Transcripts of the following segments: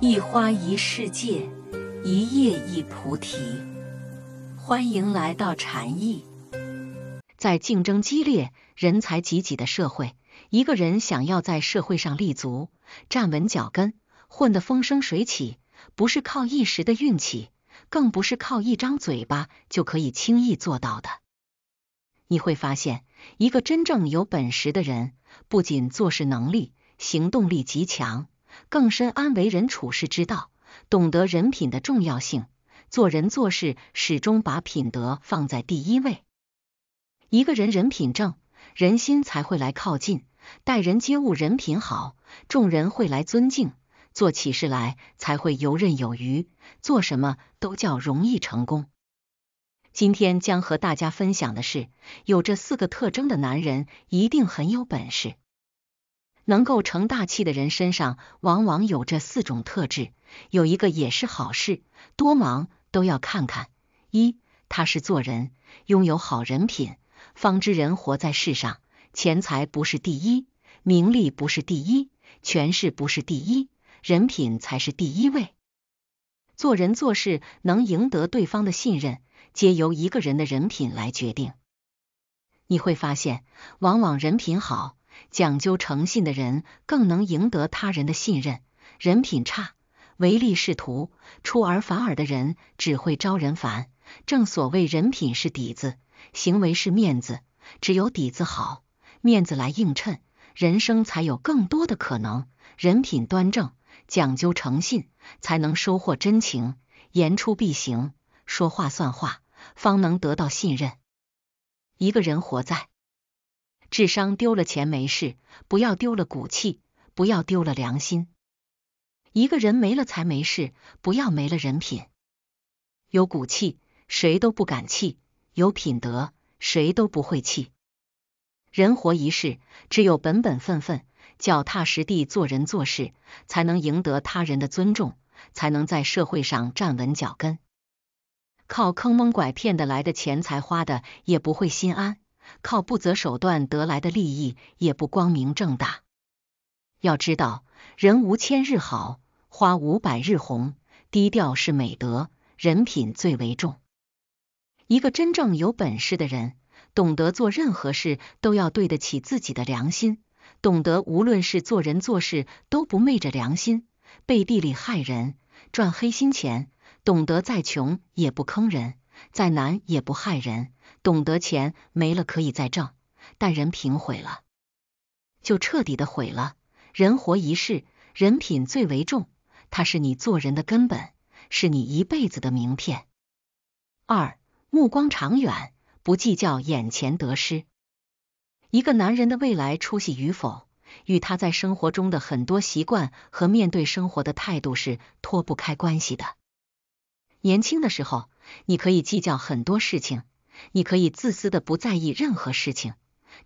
一花一世界，一叶一菩提。欢迎来到禅意。在竞争激烈、人才济济的社会，一个人想要在社会上立足、站稳脚跟、混得风生水起，不是靠一时的运气，更不是靠一张嘴巴就可以轻易做到的。你会发现，一个真正有本事的人，不仅做事能力、行动力极强。更深谙为人处事之道，懂得人品的重要性，做人做事始终把品德放在第一位。一个人人品正，人心才会来靠近；待人接物人品好，众人会来尊敬。做起事来才会游刃有余，做什么都叫容易成功。今天将和大家分享的是，有这四个特征的男人一定很有本事。能够成大器的人身上，往往有这四种特质，有一个也是好事。多忙都要看看。一，他是做人，拥有好人品，方知人活在世上，钱财不是第一，名利不是第一，权势不是第一，人品才是第一位。做人做事能赢得对方的信任，皆由一个人的人品来决定。你会发现，往往人品好。讲究诚信的人更能赢得他人的信任，人品差、唯利是图、出尔反尔的人只会招人烦。正所谓人品是底子，行为是面子，只有底子好，面子来映衬，人生才有更多的可能。人品端正，讲究诚信，才能收获真情，言出必行，说话算话，方能得到信任。一个人活在。智商丢了钱没事，不要丢了骨气，不要丢了良心。一个人没了才没事，不要没了人品。有骨气，谁都不敢气；有品德，谁都不会气。人活一世，只有本本分分、脚踏实地做人做事，才能赢得他人的尊重，才能在社会上站稳脚跟。靠坑蒙拐骗得来的钱财，花的也不会心安。靠不择手段得来的利益也不光明正大。要知道，人无千日好，花无百日红。低调是美德，人品最为重。一个真正有本事的人，懂得做任何事都要对得起自己的良心，懂得无论是做人做事都不昧着良心，背地里害人赚黑心钱，懂得再穷也不坑人。再难也不害人，懂得钱没了可以再挣，但人品毁了就彻底的毁了。人活一世，人品最为重，它是你做人的根本，是你一辈子的名片。二、目光长远，不计较眼前得失。一个男人的未来出息与否，与他在生活中的很多习惯和面对生活的态度是脱不开关系的。年轻的时候。你可以计较很多事情，你可以自私的不在意任何事情，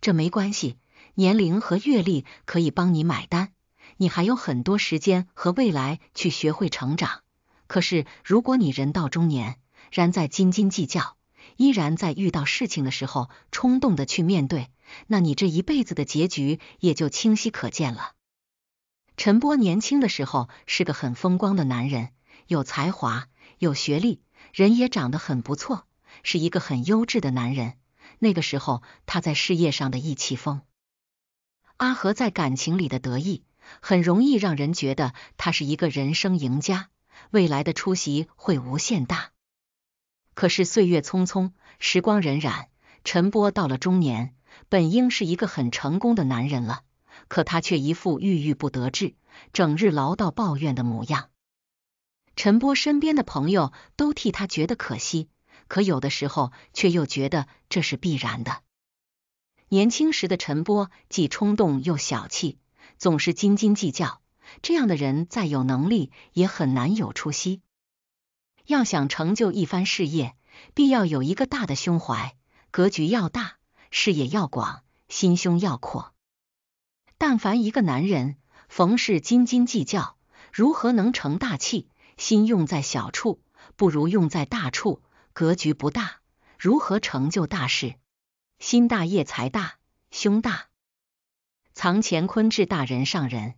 这没关系。年龄和阅历可以帮你买单，你还有很多时间和未来去学会成长。可是，如果你人到中年，然在斤斤计较，依然在遇到事情的时候冲动的去面对，那你这一辈子的结局也就清晰可见了。陈波年轻的时候是个很风光的男人，有才华，有学历。人也长得很不错，是一个很优质的男人。那个时候他在事业上的意气风，阿和在感情里的得意，很容易让人觉得他是一个人生赢家，未来的出息会无限大。可是岁月匆匆，时光荏苒，陈波到了中年，本应是一个很成功的男人了，可他却一副郁郁不得志，整日唠叨抱怨的模样。陈波身边的朋友都替他觉得可惜，可有的时候却又觉得这是必然的。年轻时的陈波既冲动又小气，总是斤斤计较，这样的人再有能力也很难有出息。要想成就一番事业，必要有一个大的胸怀，格局要大，视野要广，心胸要阔。但凡一个男人，逢事斤斤计较，如何能成大器？心用在小处，不如用在大处。格局不大，如何成就大事？心大业才大，胸大藏乾坤至大人上人。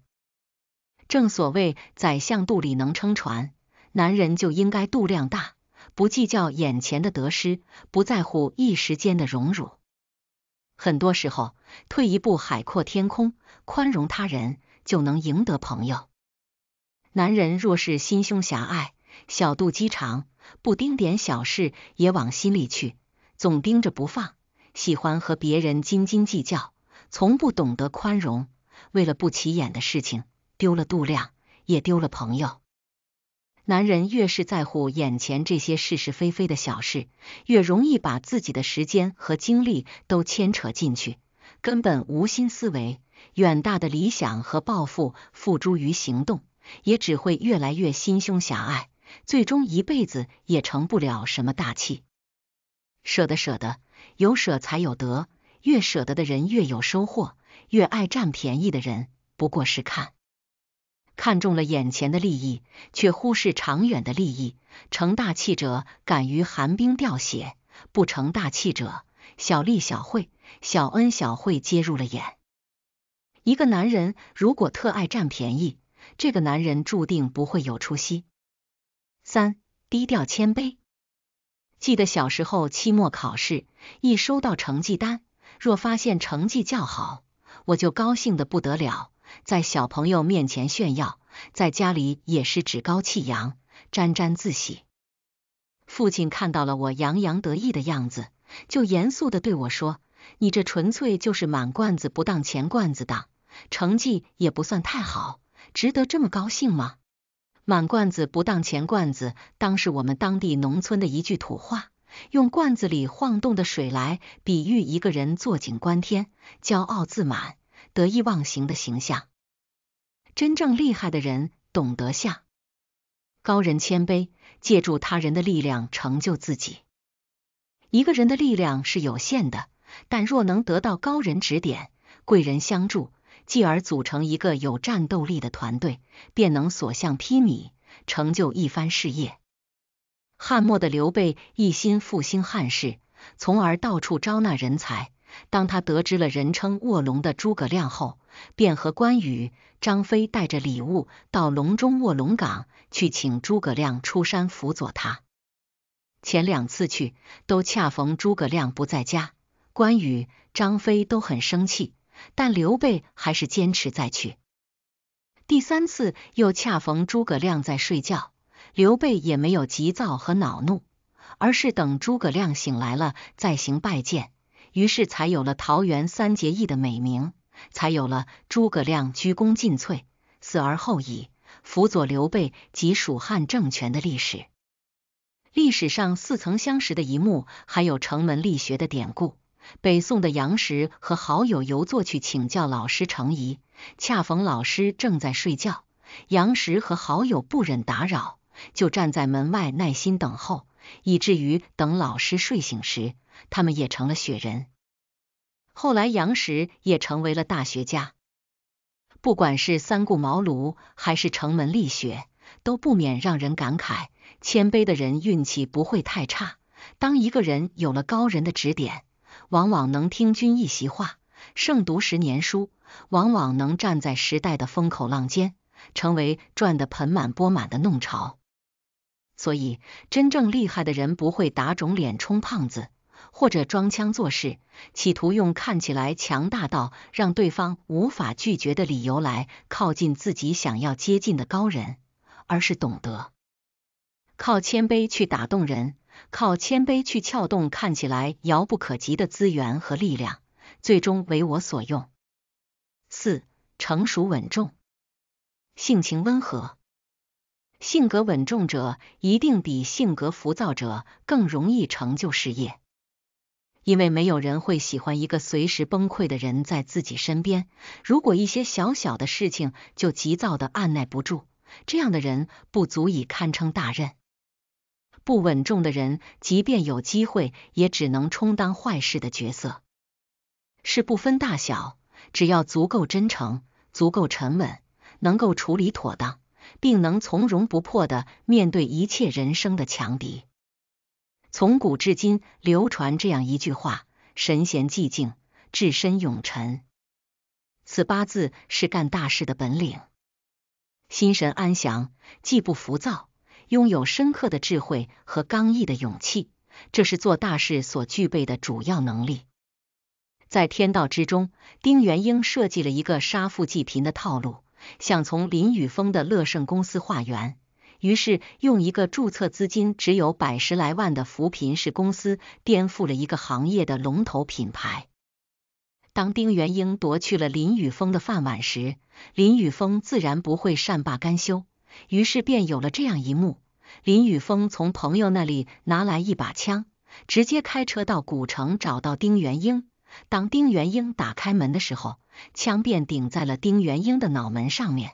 正所谓宰相肚里能撑船，男人就应该肚量大，不计较眼前的得失，不在乎一时间的荣辱。很多时候，退一步海阔天空，宽容他人就能赢得朋友。男人若是心胸狭隘、小肚鸡肠，不丁点小事也往心里去，总盯着不放，喜欢和别人斤斤计较，从不懂得宽容。为了不起眼的事情丢了度量，也丢了朋友。男人越是在乎眼前这些是是非非的小事，越容易把自己的时间和精力都牵扯进去，根本无心思维远大的理想和抱负，付诸于行动。也只会越来越心胸狭隘，最终一辈子也成不了什么大气。舍得，舍得，有舍才有得，越舍得的人越有收获。越爱占便宜的人不过是看，看中了眼前的利益，却忽视长远的利益。成大气者敢于寒冰掉血，不成大气者小利小惠、小恩小惠皆入了眼。一个男人如果特爱占便宜，这个男人注定不会有出息。三低调谦卑。记得小时候期末考试，一收到成绩单，若发现成绩较好，我就高兴的不得了，在小朋友面前炫耀，在家里也是趾高气扬，沾沾自喜。父亲看到了我洋洋得意的样子，就严肃的对我说：“你这纯粹就是满罐子不当钱罐子当，成绩也不算太好。”值得这么高兴吗？满罐子不当钱罐子，当是我们当地农村的一句土话，用罐子里晃动的水来比喻一个人坐井观天、骄傲自满、得意忘形的形象。真正厉害的人懂得向高人谦卑，借助他人的力量成就自己。一个人的力量是有限的，但若能得到高人指点、贵人相助。继而组成一个有战斗力的团队，便能所向披靡，成就一番事业。汉末的刘备一心复兴汉室，从而到处招纳人才。当他得知了人称卧龙的诸葛亮后，便和关羽、张飞带着礼物到隆中卧龙岗去请诸葛亮出山辅佐他。前两次去都恰逢诸葛亮不在家，关羽、张飞都很生气。但刘备还是坚持再去。第三次又恰逢诸葛亮在睡觉，刘备也没有急躁和恼怒，而是等诸葛亮醒来了再行拜见。于是才有了桃园三结义的美名，才有了诸葛亮鞠躬尽瘁，死而后已，辅佐刘备及蜀汉政权的历史。历史上似曾相识的一幕，还有城门立学的典故。北宋的杨时和好友游作去请教老师程颐，恰逢老师正在睡觉，杨时和好友不忍打扰，就站在门外耐心等候，以至于等老师睡醒时，他们也成了雪人。后来杨时也成为了大学家。不管是三顾茅庐，还是城门立雪，都不免让人感慨：谦卑的人运气不会太差。当一个人有了高人的指点，往往能听君一席话，胜读十年书。往往能站在时代的风口浪尖，成为赚得盆满钵满的弄潮。所以，真正厉害的人不会打肿脸充胖子，或者装腔作势，企图用看起来强大到让对方无法拒绝的理由来靠近自己想要接近的高人，而是懂得靠谦卑去打动人。靠谦卑去撬动看起来遥不可及的资源和力量，最终为我所用。四、成熟稳重，性情温和，性格稳重者一定比性格浮躁者更容易成就事业，因为没有人会喜欢一个随时崩溃的人在自己身边。如果一些小小的事情就急躁的按耐不住，这样的人不足以堪称大任。不稳重的人，即便有机会，也只能充当坏事的角色。事不分大小，只要足够真诚、足够沉稳，能够处理妥当，并能从容不迫地面对一切人生的强敌。从古至今流传这样一句话：神闲寂静，置身永沉。此八字是干大事的本领，心神安详，既不浮躁。拥有深刻的智慧和刚毅的勇气，这是做大事所具备的主要能力。在天道之中，丁元英设计了一个杀富济贫的套路，想从林宇峰的乐盛公司化缘，于是用一个注册资金只有百十来万的扶贫式公司，颠覆了一个行业的龙头品牌。当丁元英夺去了林宇峰的饭碗时，林宇峰自然不会善罢甘休，于是便有了这样一幕。林宇峰从朋友那里拿来一把枪，直接开车到古城找到丁元英。当丁元英打开门的时候，枪便顶在了丁元英的脑门上面。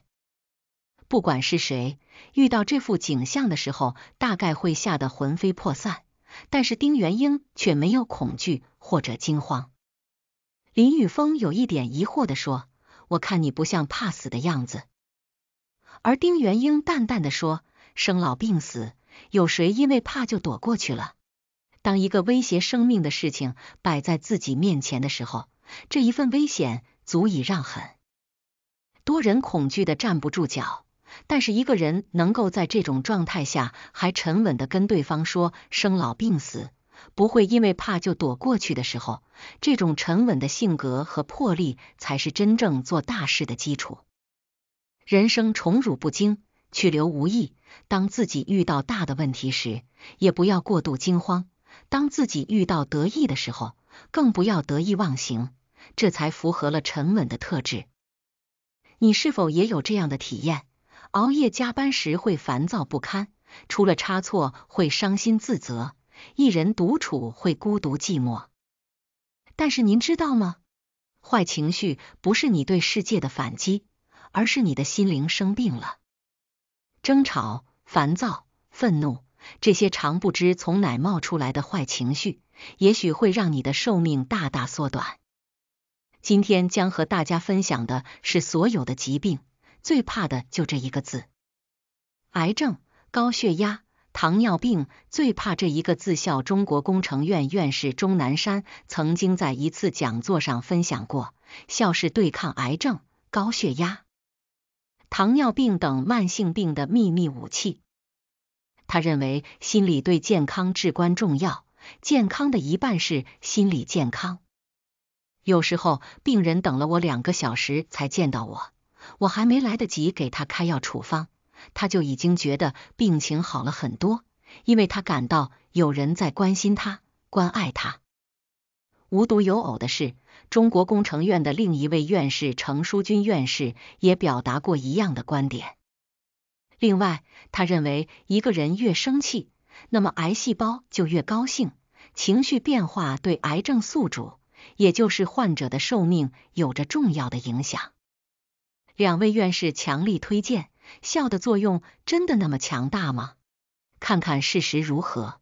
不管是谁遇到这幅景象的时候，大概会吓得魂飞魄散。但是丁元英却没有恐惧或者惊慌。林宇峰有一点疑惑的说：“我看你不像怕死的样子。”而丁元英淡淡的说。生老病死，有谁因为怕就躲过去了？当一个威胁生命的事情摆在自己面前的时候，这一份危险足以让很多人恐惧的站不住脚。但是一个人能够在这种状态下还沉稳的跟对方说生老病死不会因为怕就躲过去的时候，这种沉稳的性格和魄力才是真正做大事的基础。人生宠辱不惊。去留无意。当自己遇到大的问题时，也不要过度惊慌；当自己遇到得意的时候，更不要得意忘形。这才符合了沉稳的特质。你是否也有这样的体验？熬夜加班时会烦躁不堪，出了差错会伤心自责，一人独处会孤独寂寞。但是您知道吗？坏情绪不是你对世界的反击，而是你的心灵生病了。争吵、烦躁、愤怒，这些常不知从哪冒出来的坏情绪，也许会让你的寿命大大缩短。今天将和大家分享的是，所有的疾病最怕的就这一个字：癌症、高血压、糖尿病最怕这一个字——笑。中国工程院院士钟南山曾经在一次讲座上分享过，笑是对抗癌症、高血压。糖尿病等慢性病的秘密武器。他认为心理对健康至关重要，健康的一半是心理健康。有时候病人等了我两个小时才见到我，我还没来得及给他开药处方，他就已经觉得病情好了很多，因为他感到有人在关心他、关爱他。无独有偶的是。中国工程院的另一位院士程书军院士也表达过一样的观点。另外，他认为一个人越生气，那么癌细胞就越高兴。情绪变化对癌症宿主，也就是患者的寿命有着重要的影响。两位院士强力推荐，笑的作用真的那么强大吗？看看事实如何。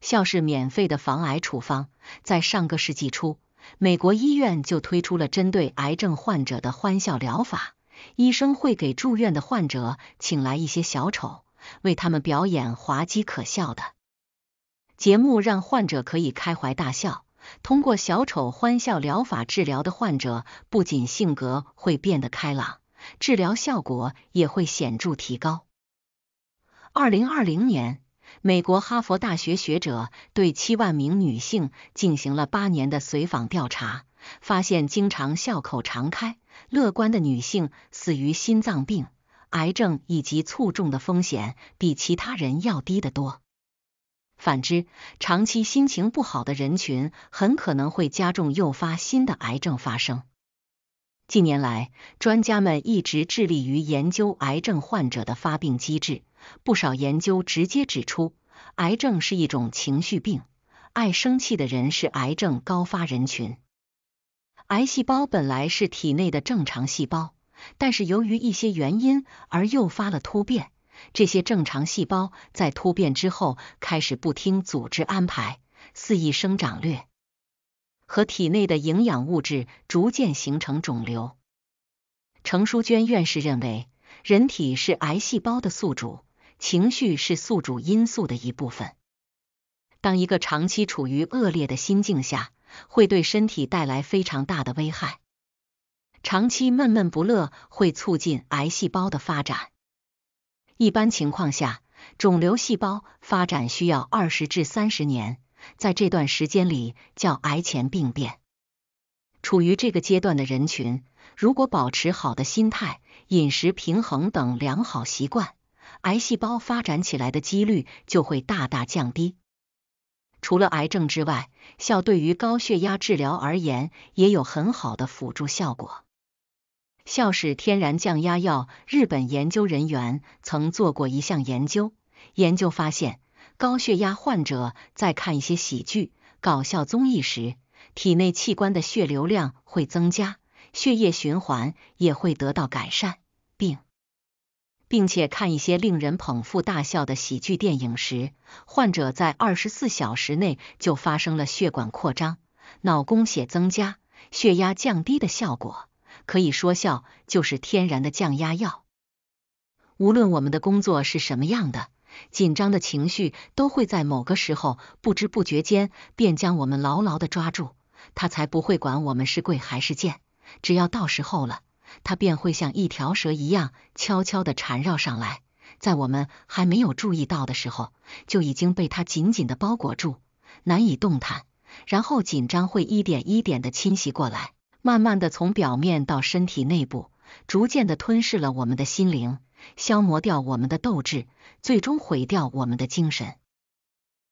笑是免费的防癌处方，在上个世纪初。美国医院就推出了针对癌症患者的欢笑疗法，医生会给住院的患者请来一些小丑，为他们表演滑稽可笑的节目，让患者可以开怀大笑。通过小丑欢笑疗法治疗的患者，不仅性格会变得开朗，治疗效果也会显著提高。二零二零年。美国哈佛大学学者对七万名女性进行了八年的随访调查，发现经常笑口常开、乐观的女性死于心脏病、癌症以及卒中的风险比其他人要低得多。反之，长期心情不好的人群很可能会加重诱发新的癌症发生。近年来，专家们一直致力于研究癌症患者的发病机制。不少研究直接指出，癌症是一种情绪病，爱生气的人是癌症高发人群。癌细胞本来是体内的正常细胞，但是由于一些原因而诱发了突变，这些正常细胞在突变之后开始不听组织安排，肆意生长，略和体内的营养物质逐渐形成肿瘤。程淑娟院士认为，人体是癌细胞的宿主。情绪是宿主因素的一部分。当一个长期处于恶劣的心境下，会对身体带来非常大的危害。长期闷闷不乐会促进癌细胞的发展。一般情况下，肿瘤细胞发展需要二十至三十年，在这段时间里叫癌前病变。处于这个阶段的人群，如果保持好的心态、饮食平衡等良好习惯。癌细胞发展起来的几率就会大大降低。除了癌症之外，笑对于高血压治疗而言也有很好的辅助效果。笑是天然降压药。日本研究人员曾做过一项研究，研究发现，高血压患者在看一些喜剧、搞笑综艺时，体内器官的血流量会增加，血液循环也会得到改善，并。并且看一些令人捧腹大笑的喜剧电影时，患者在二十四小时内就发生了血管扩张、脑供血增加、血压降低的效果。可以说笑就是天然的降压药。无论我们的工作是什么样的，紧张的情绪都会在某个时候不知不觉间便将我们牢牢的抓住。他才不会管我们是贵还是贱，只要到时候了。它便会像一条蛇一样，悄悄地缠绕上来，在我们还没有注意到的时候，就已经被它紧紧的包裹住，难以动弹。然后紧张会一点一点地侵袭过来，慢慢地从表面到身体内部，逐渐地吞噬了我们的心灵，消磨掉我们的斗志，最终毁掉我们的精神。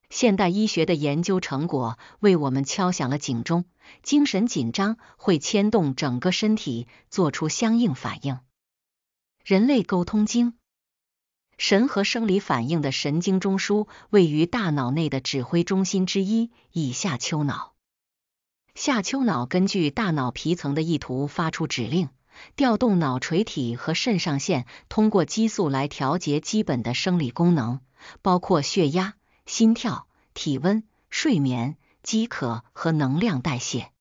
现代医学的研究成果为我们敲响了警钟。精神紧张会牵动整个身体做出相应反应。人类沟通精神和生理反应的神经中枢位于大脑内的指挥中心之一——以下丘脑。下丘脑根据大脑皮层的意图发出指令，调动脑垂体和肾上腺，通过激素来调节基本的生理功能，包括血压、心跳、体温、睡眠。饥渴和能量代谢，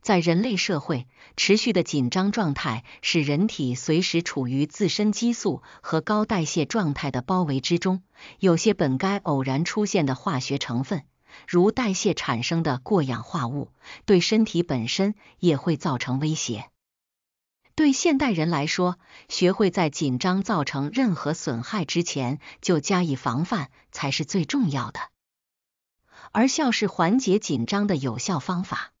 在人类社会持续的紧张状态，使人体随时处于自身激素和高代谢状态的包围之中。有些本该偶然出现的化学成分，如代谢产生的过氧化物，对身体本身也会造成威胁。对现代人来说，学会在紧张造成任何损害之前就加以防范，才是最重要的。而笑是缓解紧张的有效方法。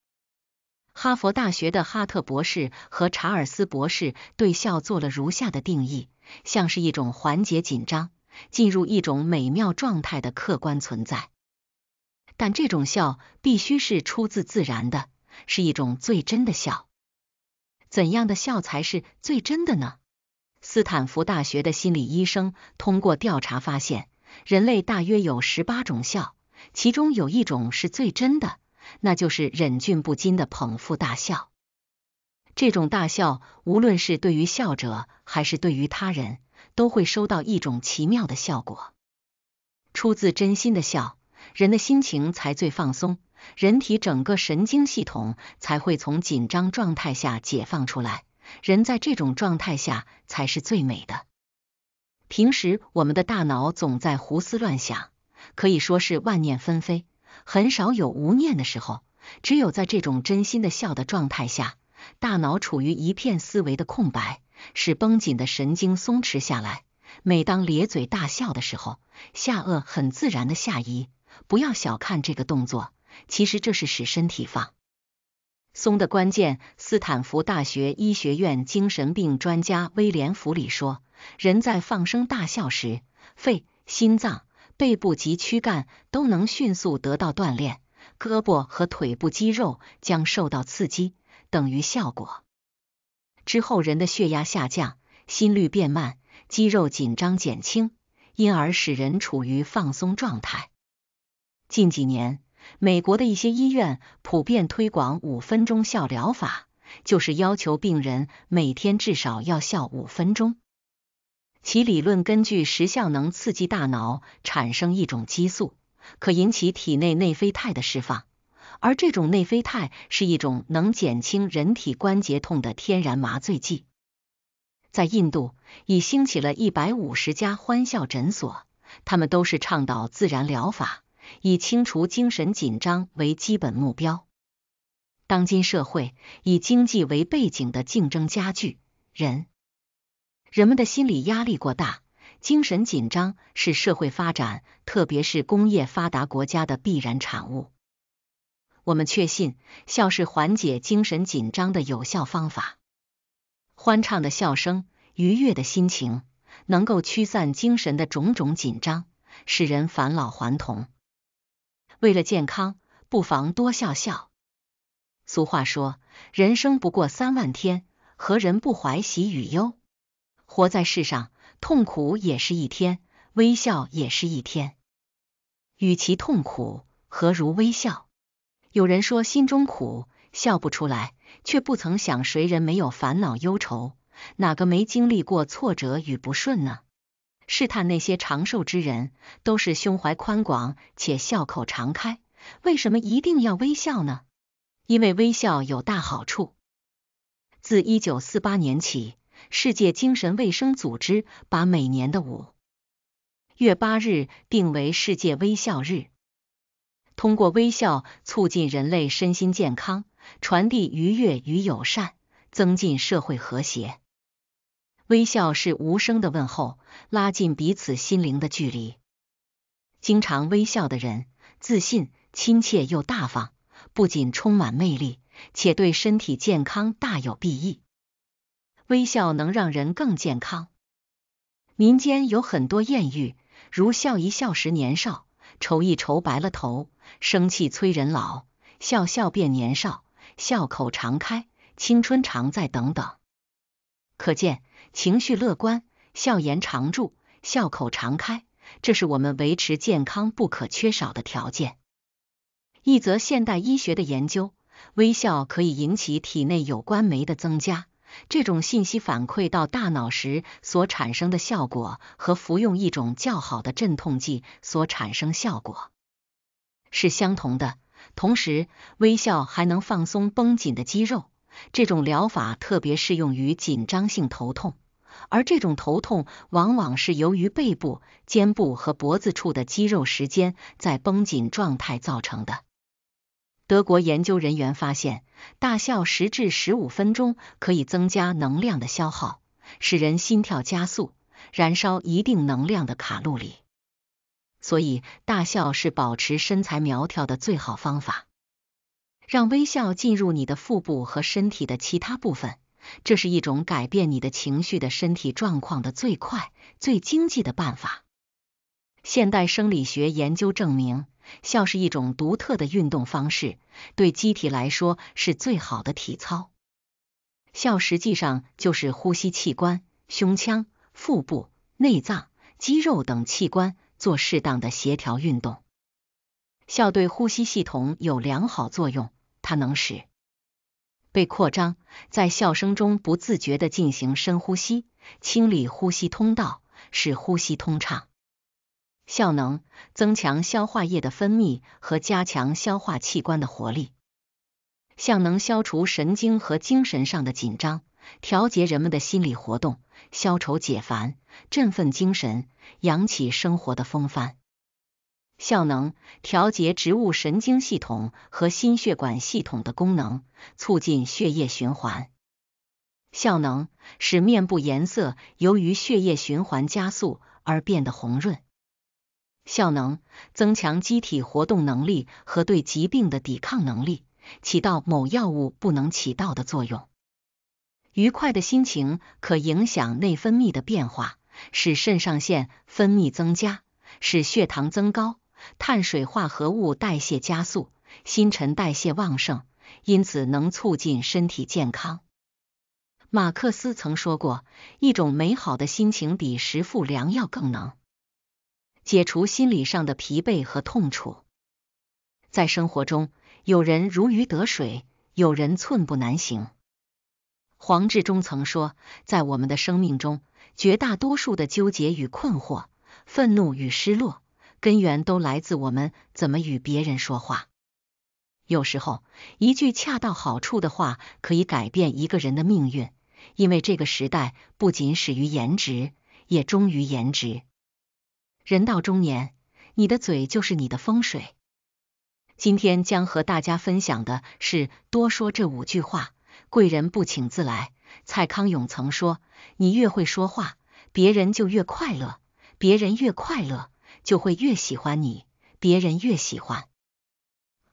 哈佛大学的哈特博士和查尔斯博士对笑做了如下的定义：像是一种缓解紧张、进入一种美妙状态的客观存在。但这种笑必须是出自自然的，是一种最真的笑。怎样的笑才是最真的呢？斯坦福大学的心理医生通过调查发现，人类大约有十八种笑。其中有一种是最真的，那就是忍俊不禁的捧腹大笑。这种大笑，无论是对于笑者还是对于他人，都会收到一种奇妙的效果。出自真心的笑，人的心情才最放松，人体整个神经系统才会从紧张状态下解放出来。人在这种状态下才是最美的。平时我们的大脑总在胡思乱想。可以说是万念纷飞，很少有无念的时候。只有在这种真心的笑的状态下，大脑处于一片思维的空白，使绷紧的神经松弛下来。每当咧嘴大笑的时候，下颚很自然的下移。不要小看这个动作，其实这是使身体放松的关键。斯坦福大学医学院精神病专家威廉·弗里说，人在放声大笑时，肺、心脏。背部及躯干都能迅速得到锻炼，胳膊和腿部肌肉将受到刺激，等于效果。之后人的血压下降，心率变慢，肌肉紧张减轻，因而使人处于放松状态。近几年，美国的一些医院普遍推广五分钟笑疗法，就是要求病人每天至少要笑五分钟。其理论根据食效能刺激大脑产生一种激素，可引起体内内啡肽的释放，而这种内啡肽是一种能减轻人体关节痛的天然麻醉剂。在印度已兴起了一百五十家欢笑诊所，他们都是倡导自然疗法，以清除精神紧张为基本目标。当今社会以经济为背景的竞争加剧，人。人们的心理压力过大，精神紧张是社会发展，特别是工业发达国家的必然产物。我们确信，笑是缓解精神紧张的有效方法。欢畅的笑声，愉悦的心情，能够驱散精神的种种紧张，使人返老还童。为了健康，不妨多笑笑。俗话说，人生不过三万天，何人不怀喜与忧？活在世上，痛苦也是一天，微笑也是一天。与其痛苦，何如微笑？有人说心中苦，笑不出来，却不曾想，谁人没有烦恼忧愁？哪个没经历过挫折与不顺呢？试探那些长寿之人，都是胸怀宽广且笑口常开。为什么一定要微笑呢？因为微笑有大好处。自一九四八年起。世界精神卫生组织把每年的五月八日定为世界微笑日。通过微笑促进人类身心健康，传递愉悦与友善，增进社会和谐。微笑是无声的问候，拉近彼此心灵的距离。经常微笑的人，自信、亲切又大方，不仅充满魅力，且对身体健康大有裨益。微笑能让人更健康。民间有很多谚语，如“笑一笑时年少，愁一愁白了头，生气催人老，笑笑变年少，笑口常开，青春常在”等等。可见，情绪乐观，笑颜常驻，笑口常开，这是我们维持健康不可缺少的条件。一则现代医学的研究，微笑可以引起体内有关酶的增加。这种信息反馈到大脑时所产生的效果，和服用一种较好的镇痛剂所产生效果是相同的。同时，微笑还能放松绷紧的肌肉。这种疗法特别适用于紧张性头痛，而这种头痛往往是由于背部、肩部和脖子处的肌肉时间在绷紧状态造成的。德国研究人员发现，大笑十至十五分钟可以增加能量的消耗，使人心跳加速，燃烧一定能量的卡路里。所以，大笑是保持身材苗条的最好方法。让微笑进入你的腹部和身体的其他部分，这是一种改变你的情绪的身体状况的最快、最经济的办法。现代生理学研究证明，笑是一种独特的运动方式，对机体来说是最好的体操。笑实际上就是呼吸器官、胸腔、腹部、内脏、肌肉等器官做适当的协调运动。笑对呼吸系统有良好作用，它能使被扩张，在笑声中不自觉地进行深呼吸，清理呼吸通道，使呼吸通畅。效能增强消化液的分泌和加强消化器官的活力，效能消除神经和精神上的紧张，调节人们的心理活动，消愁解烦，振奋精神，扬起生活的风帆。效能调节植物神经系统和心血管系统的功能，促进血液循环。效能使面部颜色由于血液循环加速而变得红润。效能增强机体活动能力和对疾病的抵抗能力，起到某药物不能起到的作用。愉快的心情可影响内分泌的变化，使肾上腺分泌增加，使血糖增高，碳水化合物代谢加速，新陈代谢旺盛，因此能促进身体健康。马克思曾说过：“一种美好的心情比十副良药更能。”解除心理上的疲惫和痛楚。在生活中，有人如鱼得水，有人寸步难行。黄志忠曾说，在我们的生命中，绝大多数的纠结与困惑、愤怒与失落，根源都来自我们怎么与别人说话。有时候，一句恰到好处的话，可以改变一个人的命运。因为这个时代，不仅始于颜值，也忠于颜值。人到中年，你的嘴就是你的风水。今天将和大家分享的是多说这五句话，贵人不请自来。蔡康永曾说，你越会说话，别人就越快乐，别人越快乐就会越喜欢你，别人越喜欢，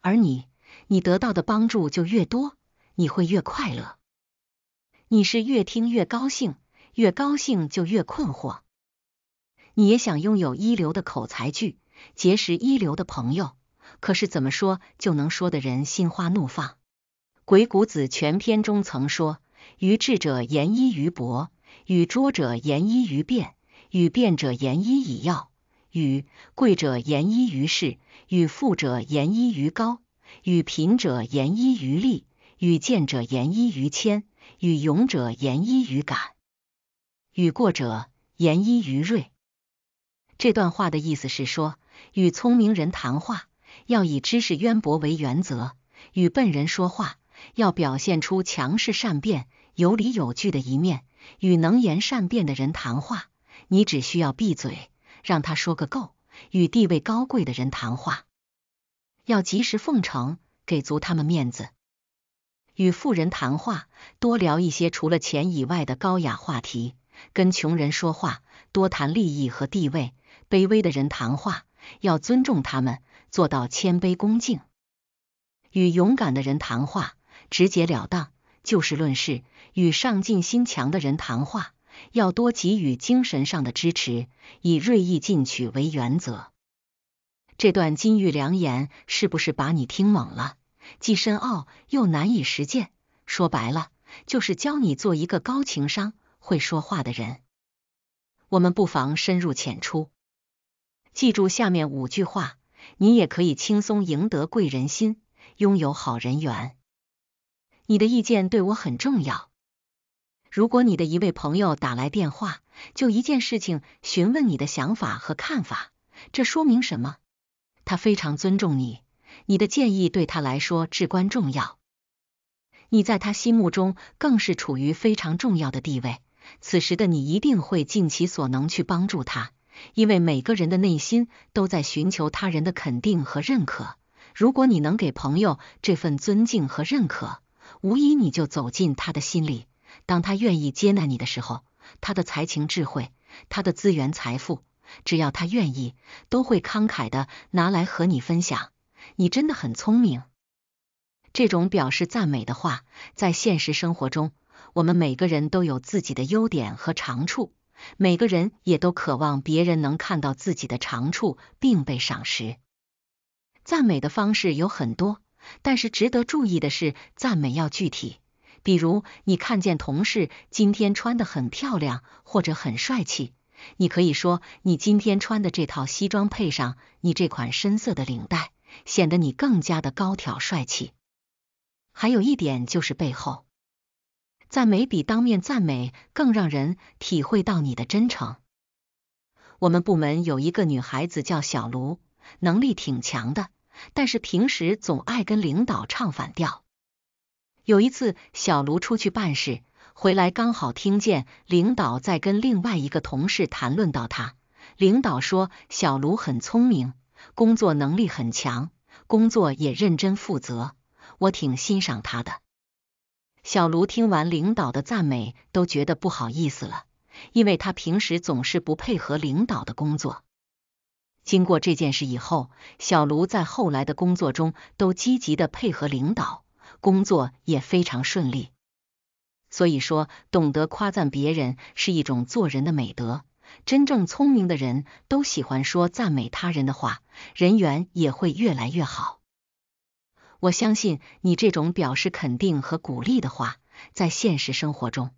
而你，你得到的帮助就越多，你会越快乐。你是越听越高兴，越高兴就越困惑。你也想拥有一流的口才，剧，结识一流的朋友，可是怎么说就能说的人心花怒放？鬼谷子全篇中曾说：“与智者言，一于博；与拙者言，一于辩；与辩者言，一以要；与贵者言，一于势；与富者言，一于高；与贫者言，一于利；与贱者言，一于谦；与勇者言，一于敢；与过者言，一于锐。”这段话的意思是说，与聪明人谈话要以知识渊博为原则；与笨人说话要表现出强势、善辩、有理有据的一面；与能言善辩的人谈话，你只需要闭嘴，让他说个够；与地位高贵的人谈话，要及时奉承，给足他们面子；与富人谈话，多聊一些除了钱以外的高雅话题；跟穷人说话，多谈利益和地位。卑微的人谈话要尊重他们，做到谦卑恭敬；与勇敢的人谈话，直截了当，就事论事；与上进心强的人谈话，要多给予精神上的支持，以锐意进取为原则。这段金玉良言是不是把你听懵了？既深奥又难以实践，说白了就是教你做一个高情商、会说话的人。我们不妨深入浅出。记住下面五句话，你也可以轻松赢得贵人心，拥有好人缘。你的意见对我很重要。如果你的一位朋友打来电话，就一件事情询问你的想法和看法，这说明什么？他非常尊重你，你的建议对他来说至关重要。你在他心目中更是处于非常重要的地位。此时的你一定会尽其所能去帮助他。因为每个人的内心都在寻求他人的肯定和认可。如果你能给朋友这份尊敬和认可，无疑你就走进他的心里。当他愿意接纳你的时候，他的才情、智慧、他的资源、财富，只要他愿意，都会慷慨的拿来和你分享。你真的很聪明。这种表示赞美的话，在现实生活中，我们每个人都有自己的优点和长处。每个人也都渴望别人能看到自己的长处，并被赏识。赞美的方式有很多，但是值得注意的是，赞美要具体。比如，你看见同事今天穿的很漂亮，或者很帅气，你可以说：“你今天穿的这套西装，配上你这款深色的领带，显得你更加的高挑帅气。”还有一点就是背后。赞美比当面赞美更让人体会到你的真诚。我们部门有一个女孩子叫小卢，能力挺强的，但是平时总爱跟领导唱反调。有一次，小卢出去办事，回来刚好听见领导在跟另外一个同事谈论到他。领导说小卢很聪明，工作能力很强，工作也认真负责，我挺欣赏他的。小卢听完领导的赞美，都觉得不好意思了，因为他平时总是不配合领导的工作。经过这件事以后，小卢在后来的工作中都积极的配合领导，工作也非常顺利。所以说，懂得夸赞别人是一种做人的美德。真正聪明的人都喜欢说赞美他人的话，人缘也会越来越好。我相信你这种表示肯定和鼓励的话，在现实生活中，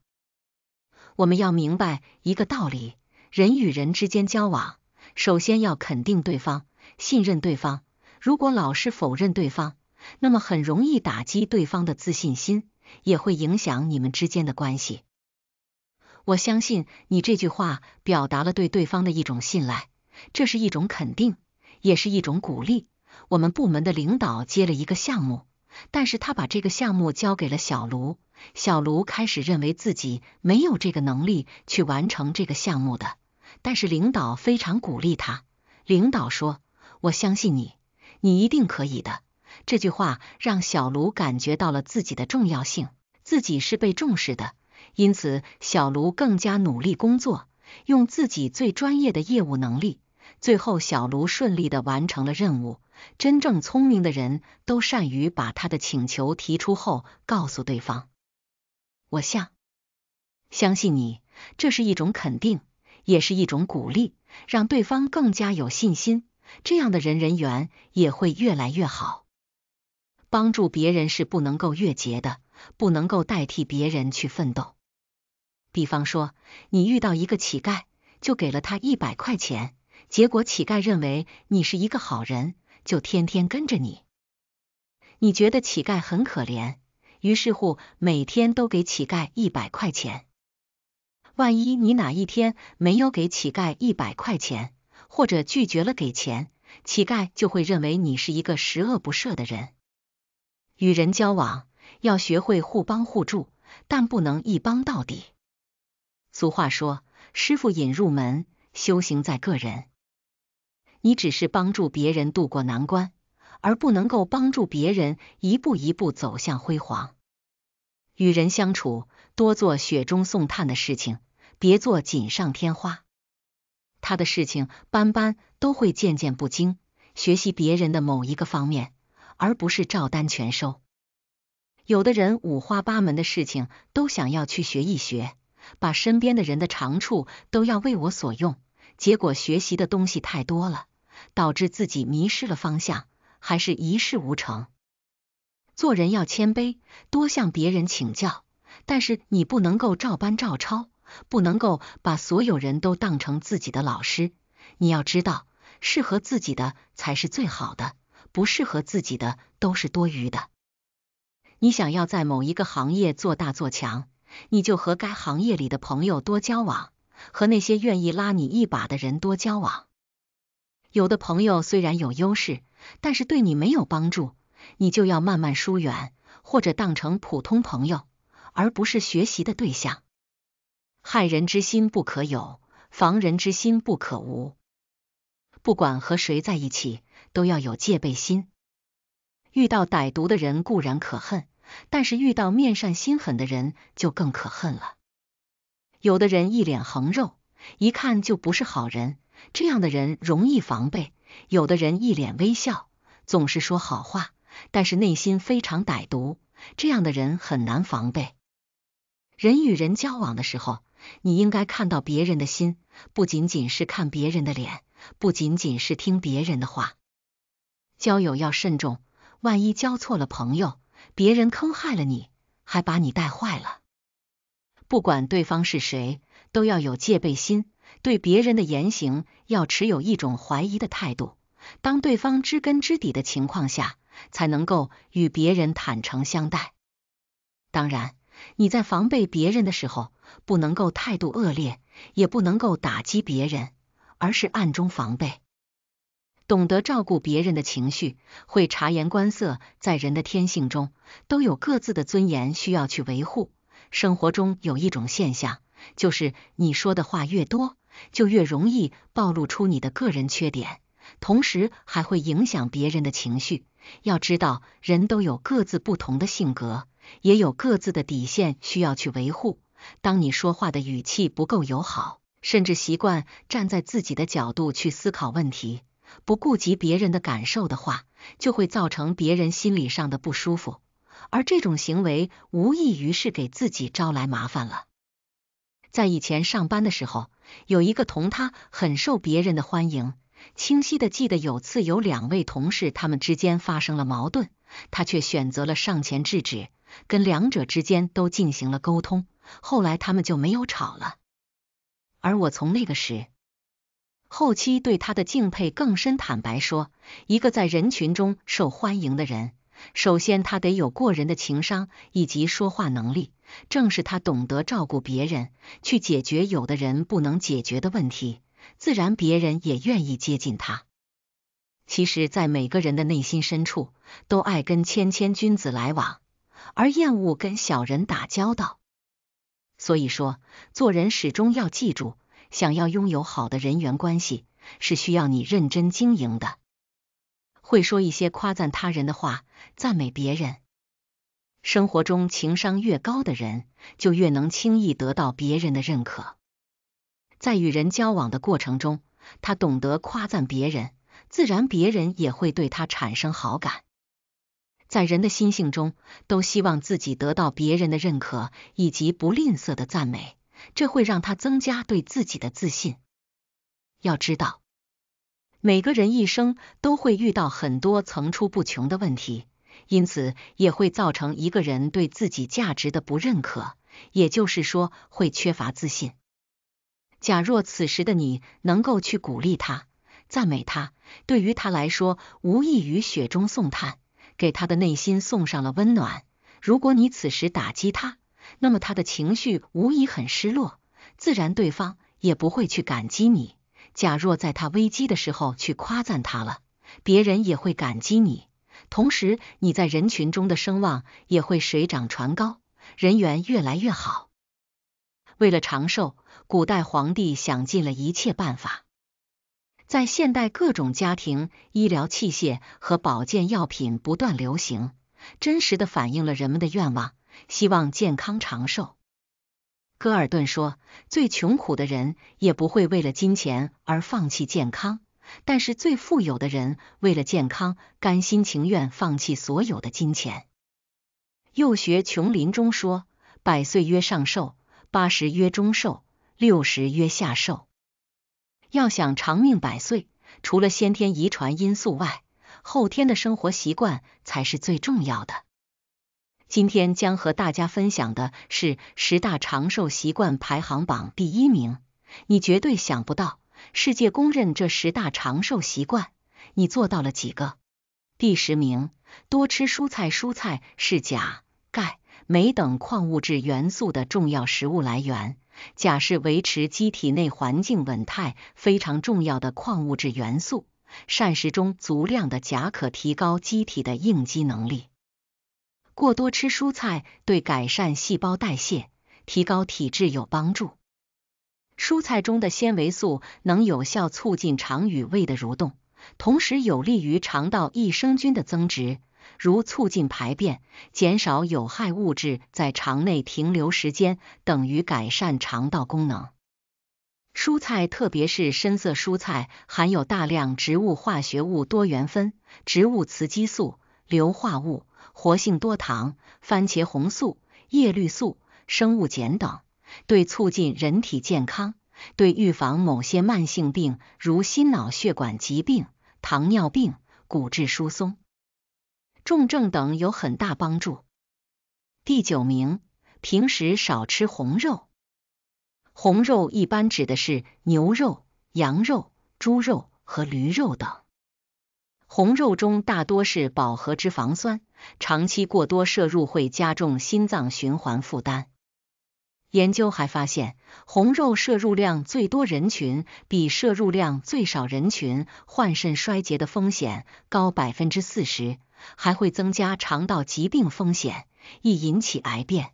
我们要明白一个道理：人与人之间交往，首先要肯定对方，信任对方。如果老是否认对方，那么很容易打击对方的自信心，也会影响你们之间的关系。我相信你这句话表达了对对方的一种信赖，这是一种肯定，也是一种鼓励。我们部门的领导接了一个项目，但是他把这个项目交给了小卢。小卢开始认为自己没有这个能力去完成这个项目的，但是领导非常鼓励他。领导说：“我相信你，你一定可以的。”这句话让小卢感觉到了自己的重要性，自己是被重视的。因此，小卢更加努力工作，用自己最专业的业务能力。最后，小卢顺利的完成了任务。真正聪明的人都善于把他的请求提出后告诉对方。我相相信你，这是一种肯定，也是一种鼓励，让对方更加有信心。这样的人人缘也会越来越好。帮助别人是不能够越节的，不能够代替别人去奋斗。比方说，你遇到一个乞丐，就给了他一百块钱，结果乞丐认为你是一个好人。就天天跟着你，你觉得乞丐很可怜，于是乎每天都给乞丐一百块钱。万一你哪一天没有给乞丐一百块钱，或者拒绝了给钱，乞丐就会认为你是一个十恶不赦的人。与人交往要学会互帮互助，但不能一帮到底。俗话说，师傅引入门，修行在个人。你只是帮助别人渡过难关，而不能够帮助别人一步一步走向辉煌。与人相处，多做雪中送炭的事情，别做锦上添花。他的事情般般都会渐渐不精，学习别人的某一个方面，而不是照单全收。有的人五花八门的事情都想要去学一学，把身边的人的长处都要为我所用，结果学习的东西太多了。导致自己迷失了方向，还是一事无成。做人要谦卑，多向别人请教，但是你不能够照搬照抄，不能够把所有人都当成自己的老师。你要知道，适合自己的才是最好的，不适合自己的都是多余的。你想要在某一个行业做大做强，你就和该行业里的朋友多交往，和那些愿意拉你一把的人多交往。有的朋友虽然有优势，但是对你没有帮助，你就要慢慢疏远，或者当成普通朋友，而不是学习的对象。害人之心不可有，防人之心不可无。不管和谁在一起，都要有戒备心。遇到歹毒的人固然可恨，但是遇到面善心狠的人就更可恨了。有的人一脸横肉，一看就不是好人。这样的人容易防备，有的人一脸微笑，总是说好话，但是内心非常歹毒，这样的人很难防备。人与人交往的时候，你应该看到别人的心，不仅仅是看别人的脸，不仅仅是听别人的话。交友要慎重，万一交错了朋友，别人坑害了你，还把你带坏了。不管对方是谁，都要有戒备心。对别人的言行要持有一种怀疑的态度，当对方知根知底的情况下，才能够与别人坦诚相待。当然，你在防备别人的时候，不能够态度恶劣，也不能够打击别人，而是暗中防备，懂得照顾别人的情绪，会察言观色。在人的天性中，都有各自的尊严需要去维护。生活中有一种现象，就是你说的话越多。就越容易暴露出你的个人缺点，同时还会影响别人的情绪。要知道，人都有各自不同的性格，也有各自的底线需要去维护。当你说话的语气不够友好，甚至习惯站在自己的角度去思考问题，不顾及别人的感受的话，就会造成别人心理上的不舒服。而这种行为无异于是给自己招来麻烦了。在以前上班的时候。有一个同他很受别人的欢迎。清晰的记得有次有两位同事，他们之间发生了矛盾，他却选择了上前制止，跟两者之间都进行了沟通，后来他们就没有吵了。而我从那个时后期对他的敬佩更深。坦白说，一个在人群中受欢迎的人。首先，他得有过人的情商以及说话能力。正是他懂得照顾别人，去解决有的人不能解决的问题，自然别人也愿意接近他。其实，在每个人的内心深处，都爱跟谦谦君子来往，而厌恶跟小人打交道。所以说，做人始终要记住，想要拥有好的人缘关系，是需要你认真经营的。会说一些夸赞他人的话，赞美别人。生活中情商越高的人，就越能轻易得到别人的认可。在与人交往的过程中，他懂得夸赞别人，自然别人也会对他产生好感。在人的心性中，都希望自己得到别人的认可以及不吝啬的赞美，这会让他增加对自己的自信。要知道。每个人一生都会遇到很多层出不穷的问题，因此也会造成一个人对自己价值的不认可，也就是说会缺乏自信。假若此时的你能够去鼓励他、赞美他，对于他来说无异于雪中送炭，给他的内心送上了温暖。如果你此时打击他，那么他的情绪无疑很失落，自然对方也不会去感激你。假若在他危机的时候去夸赞他了，别人也会感激你，同时你在人群中的声望也会水涨船高，人缘越来越好。为了长寿，古代皇帝想尽了一切办法，在现代各种家庭医疗器械和保健药品不断流行，真实的反映了人们的愿望，希望健康长寿。戈尔顿说，最穷苦的人也不会为了金钱而放弃健康，但是最富有的人为了健康，甘心情愿放弃所有的金钱。《幼学琼林》中说，百岁曰上寿，八十曰中寿，六十曰下寿。要想长命百岁，除了先天遗传因素外，后天的生活习惯才是最重要的。今天将和大家分享的是十大长寿习惯排行榜第一名，你绝对想不到！世界公认这十大长寿习惯，你做到了几个？第十名，多吃蔬菜。蔬菜是钾、钙、镁等矿物质元素的重要食物来源。钾是维持机体内环境稳态非常重要的矿物质元素，膳食中足量的钾可提高机体的应激能力。过多吃蔬菜对改善细胞代谢、提高体质有帮助。蔬菜中的纤维素能有效促进肠与胃的蠕动，同时有利于肠道益生菌的增殖，如促进排便、减少有害物质在肠内停留时间，等于改善肠道功能。蔬菜，特别是深色蔬菜，含有大量植物化学物、多元酚、植物雌激素、硫化物。活性多糖、番茄红素、叶绿素、生物碱等，对促进人体健康，对预防某些慢性病如心脑血管疾病、糖尿病、骨质疏松、重症等有很大帮助。第九名，平时少吃红肉。红肉一般指的是牛肉、羊肉、猪肉和驴肉等。红肉中大多是饱和脂肪酸，长期过多摄入会加重心脏循环负担。研究还发现，红肉摄入量最多人群比摄入量最少人群患肾衰竭的风险高百分之四十，还会增加肠道疾病风险，易引起癌变。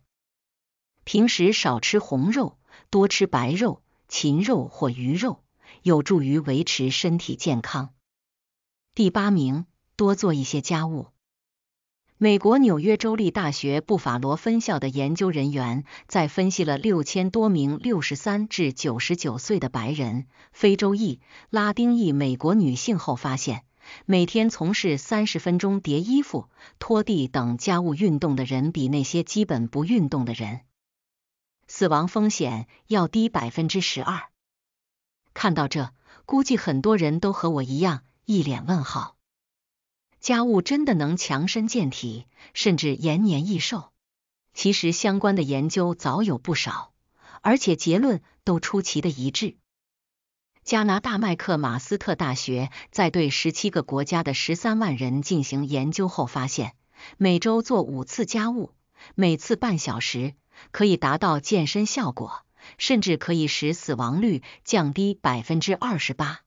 平时少吃红肉，多吃白肉、禽肉或鱼肉，有助于维持身体健康。第八名，多做一些家务。美国纽约州立大学布法罗分校的研究人员在分析了六千多名六十三至九十九岁的白人、非洲裔、拉丁裔美国女性后发现，每天从事三十分钟叠衣服、拖地等家务运动的人，比那些基本不运动的人，死亡风险要低百分之十二。看到这，估计很多人都和我一样。一脸问号，家务真的能强身健体，甚至延年益寿？其实相关的研究早有不少，而且结论都出奇的一致。加拿大麦克马斯特大学在对十七个国家的十三万人进行研究后发现，每周做五次家务，每次半小时，可以达到健身效果，甚至可以使死亡率降低百分之二十八。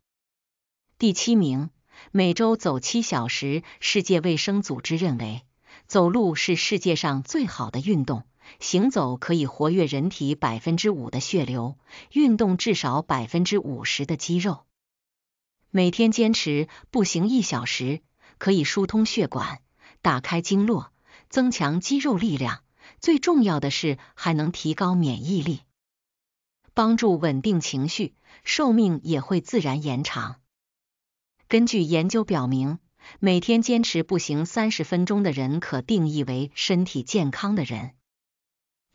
第七名，每周走七小时。世界卫生组织认为，走路是世界上最好的运动。行走可以活跃人体百分之五的血流，运动至少百分之五十的肌肉。每天坚持步行一小时，可以疏通血管，打开经络，增强肌肉力量。最重要的是，还能提高免疫力，帮助稳定情绪，寿命也会自然延长。根据研究表明，每天坚持步行三十分钟的人可定义为身体健康的人。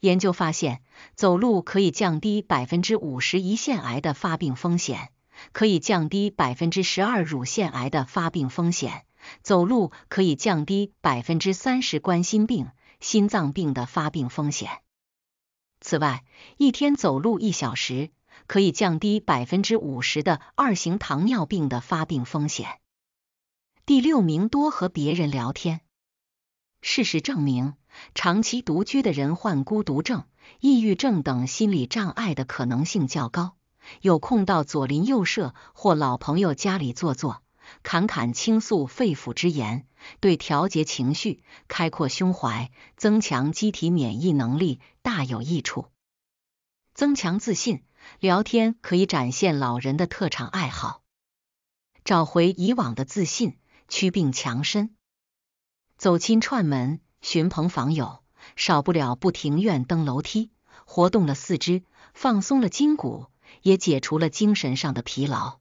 研究发现，走路可以降低百分之五十胰腺癌的发病风险，可以降低百分之十二乳腺癌的发病风险，走路可以降低百分之三十冠心病、心脏病的发病风险。此外，一天走路一小时。可以降低百分之五十的二型糖尿病的发病风险。第六名，多和别人聊天。事实证明，长期独居的人患孤独症、抑郁症等心理障碍的可能性较高。有空到左邻右舍或老朋友家里坐坐，侃侃倾诉肺腑之言，对调节情绪、开阔胸怀、增强机体免疫能力大有益处，增强自信。聊天可以展现老人的特长爱好，找回以往的自信，祛病强身。走亲串门、寻朋访友，少不了不停院登楼梯，活动了四肢，放松了筋骨，也解除了精神上的疲劳。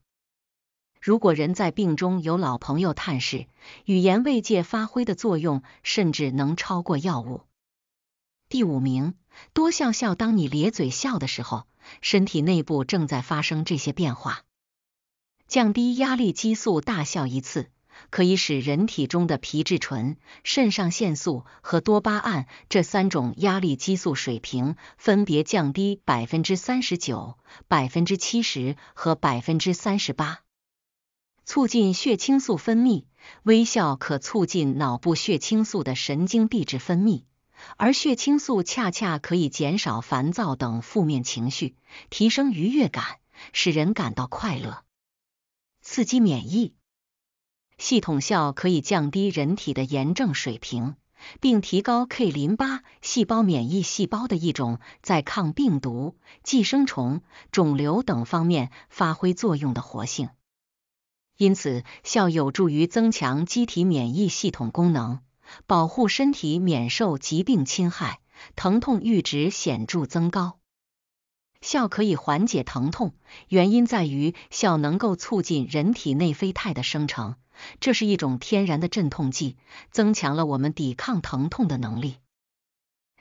如果人在病中，有老朋友探视，语言慰藉发挥的作用，甚至能超过药物。第五名，多笑笑。当你咧嘴笑的时候。身体内部正在发生这些变化，降低压力激素。大笑一次可以使人体中的皮质醇、肾上腺素和多巴胺这三种压力激素水平分别降低百分之三十九、百分之七十和百分之三十八，促进血清素分泌。微笑可促进脑部血清素的神经递质分泌。而血清素恰恰可以减少烦躁等负面情绪，提升愉悦感，使人感到快乐。刺激免疫系统效可以降低人体的炎症水平，并提高 K 淋巴细胞免疫细胞的一种在抗病毒、寄生虫、肿瘤等方面发挥作用的活性。因此，效有助于增强机体免疫系统功能。保护身体免受疾病侵害，疼痛阈值显著增高。笑可以缓解疼痛，原因在于笑能够促进人体内啡肽的生成，这是一种天然的镇痛剂，增强了我们抵抗疼痛的能力。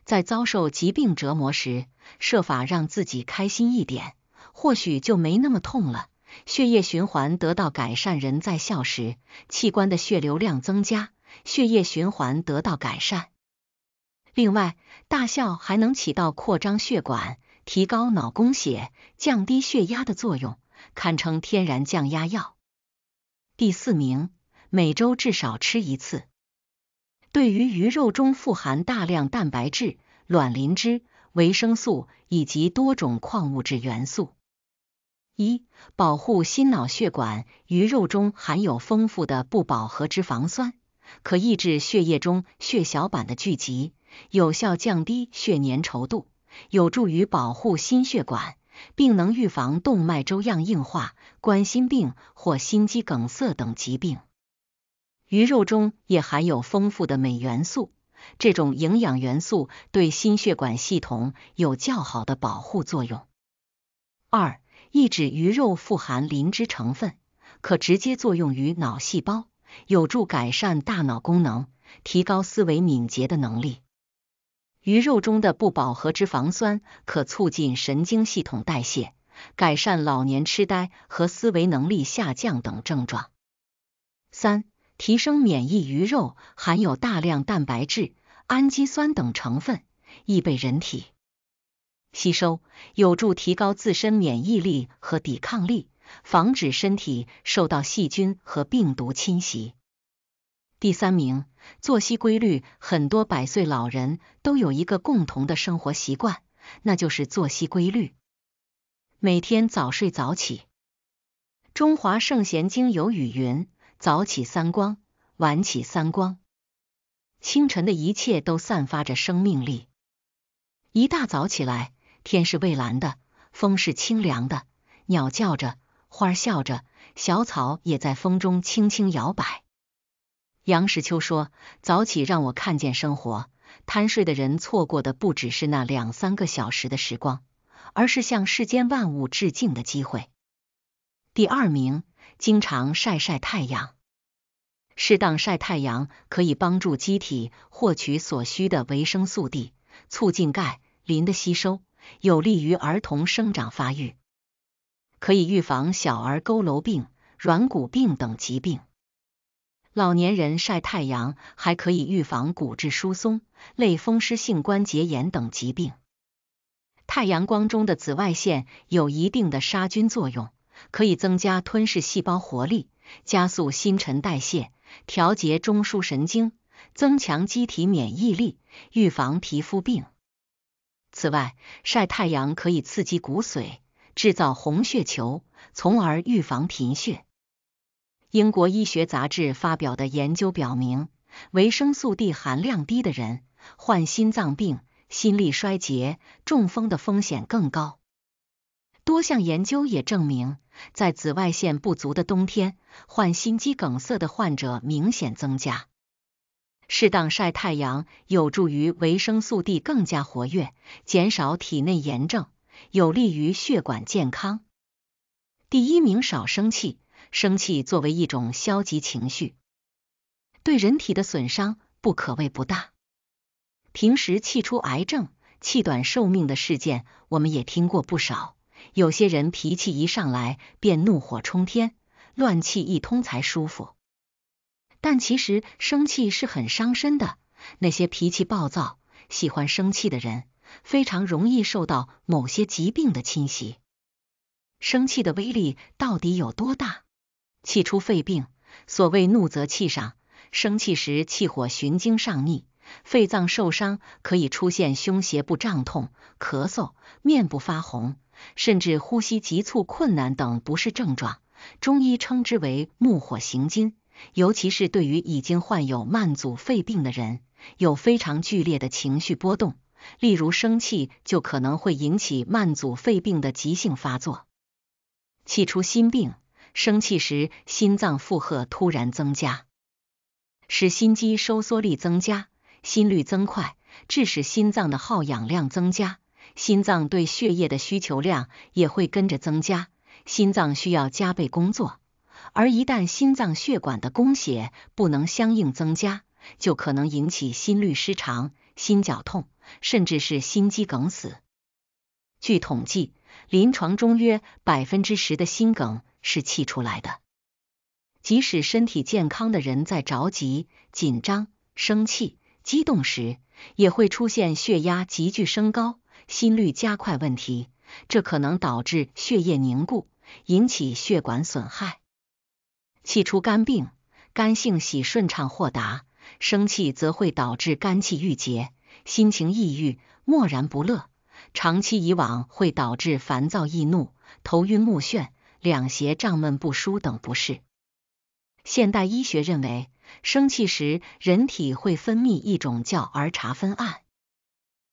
在遭受疾病折磨时，设法让自己开心一点，或许就没那么痛了。血液循环得到改善，人在笑时，器官的血流量增加。血液循环得到改善。另外，大笑还能起到扩张血管、提高脑供血、降低血压的作用，堪称天然降压药。第四名，每周至少吃一次。对于鱼肉中富含大量蛋白质、卵磷脂、维生素以及多种矿物质元素，一保护心脑血管。鱼肉中含有丰富的不饱和脂肪酸。可抑制血液中血小板的聚集，有效降低血粘稠度，有助于保护心血管，并能预防动脉粥样硬化、冠心病或心肌梗塞等疾病。鱼肉中也含有丰富的镁元素，这种营养元素对心血管系统有较好的保护作用。二、抑制鱼肉富含磷脂成分，可直接作用于脑细胞。有助改善大脑功能，提高思维敏捷的能力。鱼肉中的不饱和脂肪酸可促进神经系统代谢，改善老年痴呆和思维能力下降等症状。三、提升免疫。鱼肉含有大量蛋白质、氨基酸等成分，易被人体吸收，有助提高自身免疫力和抵抗力。防止身体受到细菌和病毒侵袭。第三名，作息规律。很多百岁老人都有一个共同的生活习惯，那就是作息规律，每天早睡早起。中华圣贤经有语云：“早起三光，晚起三光。”清晨的一切都散发着生命力。一大早起来，天是蔚蓝的，风是清凉的，鸟叫着。花儿笑着，小草也在风中轻轻摇摆。杨石秋说：“早起让我看见生活，贪睡的人错过的不只是那两三个小时的时光，而是向世间万物致敬的机会。”第二名，经常晒晒太阳。适当晒太阳可以帮助机体获取所需的维生素 D，促进钙、磷的吸收，有利于儿童生长发育。可以预防小儿佝偻病、软骨病等疾病。老年人晒太阳还可以预防骨质疏松、类风湿性关节炎等疾病。太阳光中的紫外线有一定的杀菌作用，可以增加吞噬细胞活力，加速新陈代谢，调节中枢神经，增强机体免疫力，预防皮肤病。此外，晒太阳可以刺激骨髓。制造红血球，从而预防贫血。英国医学杂志发表的研究表明，维生素 D 含量低的人患心脏病、心力衰竭、中风的风险更高。多项研究也证明，在紫外线不足的冬天，患心肌梗塞的患者明显增加。适当晒太阳有助于维生素 D 更加活跃，减少体内炎症。有利于血管健康。第一名，少生气。生气作为一种消极情绪，对人体的损伤不可谓不大。平时气出癌症、气短、寿命的事件我们也听过不少。有些人脾气一上来便怒火冲天，乱气一通才舒服。但其实生气是很伤身的。那些脾气暴躁、喜欢生气的人。非常容易受到某些疾病的侵袭。生气的威力到底有多大？气出肺病，所谓怒则气上，生气时气火循经上逆，肺脏受伤，可以出现胸胁部胀痛、咳嗽、面部发红，甚至呼吸急促、困难等不适症状。中医称之为木火行经。尤其是对于已经患有慢阻肺病的人，有非常剧烈的情绪波动。例如生气就可能会引起慢阻肺病的急性发作，气出心病。生气时心脏负荷突然增加，使心肌收缩力增加，心率增快，致使心脏的耗氧量增加，心脏对血液的需求量也会跟着增加，心脏需要加倍工作。而一旦心脏血管的供血不能相应增加，就可能引起心律失常。心绞痛，甚至是心肌梗死。据统计，临床中约百分之十的心梗是气出来的。即使身体健康的人在着急、紧张、生气、激动时，也会出现血压急剧升高、心率加快问题，这可能导致血液凝固，引起血管损害。气出肝病，肝性喜顺畅豁达。生气则会导致肝气郁结，心情抑郁，默然不乐，长期以往会导致烦躁易怒，头晕目眩，两胁胀闷不舒等不适。现代医学认为，生气时人体会分泌一种叫儿茶酚胺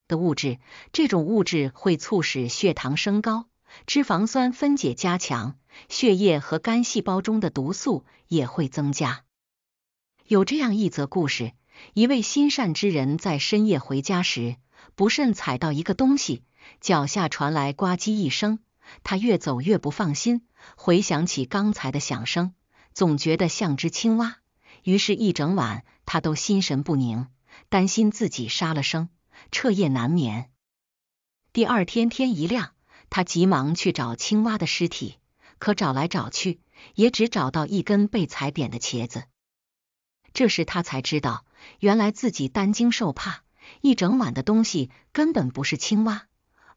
的物质，这种物质会促使血糖升高，脂肪酸分解加强，血液和肝细胞中的毒素也会增加。有这样一则故事：一位心善之人在深夜回家时，不慎踩到一个东西，脚下传来呱唧一声。他越走越不放心，回想起刚才的响声，总觉得像只青蛙。于是，一整晚他都心神不宁，担心自己杀了生，彻夜难眠。第二天天一亮，他急忙去找青蛙的尸体，可找来找去，也只找到一根被踩扁的茄子。这时他才知道，原来自己担惊受怕一整晚的东西根本不是青蛙，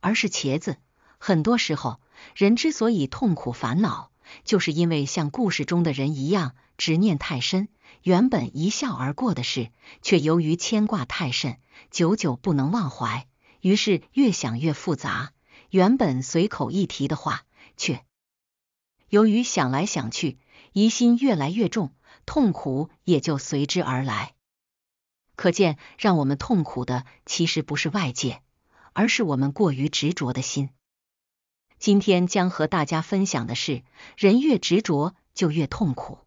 而是茄子。很多时候，人之所以痛苦烦恼，就是因为像故事中的人一样，执念太深。原本一笑而过的事，却由于牵挂太甚，久久不能忘怀。于是越想越复杂，原本随口一提的话，却由于想来想去，疑心越来越重。痛苦也就随之而来。可见，让我们痛苦的其实不是外界，而是我们过于执着的心。今天将和大家分享的是：人越执着就越痛苦。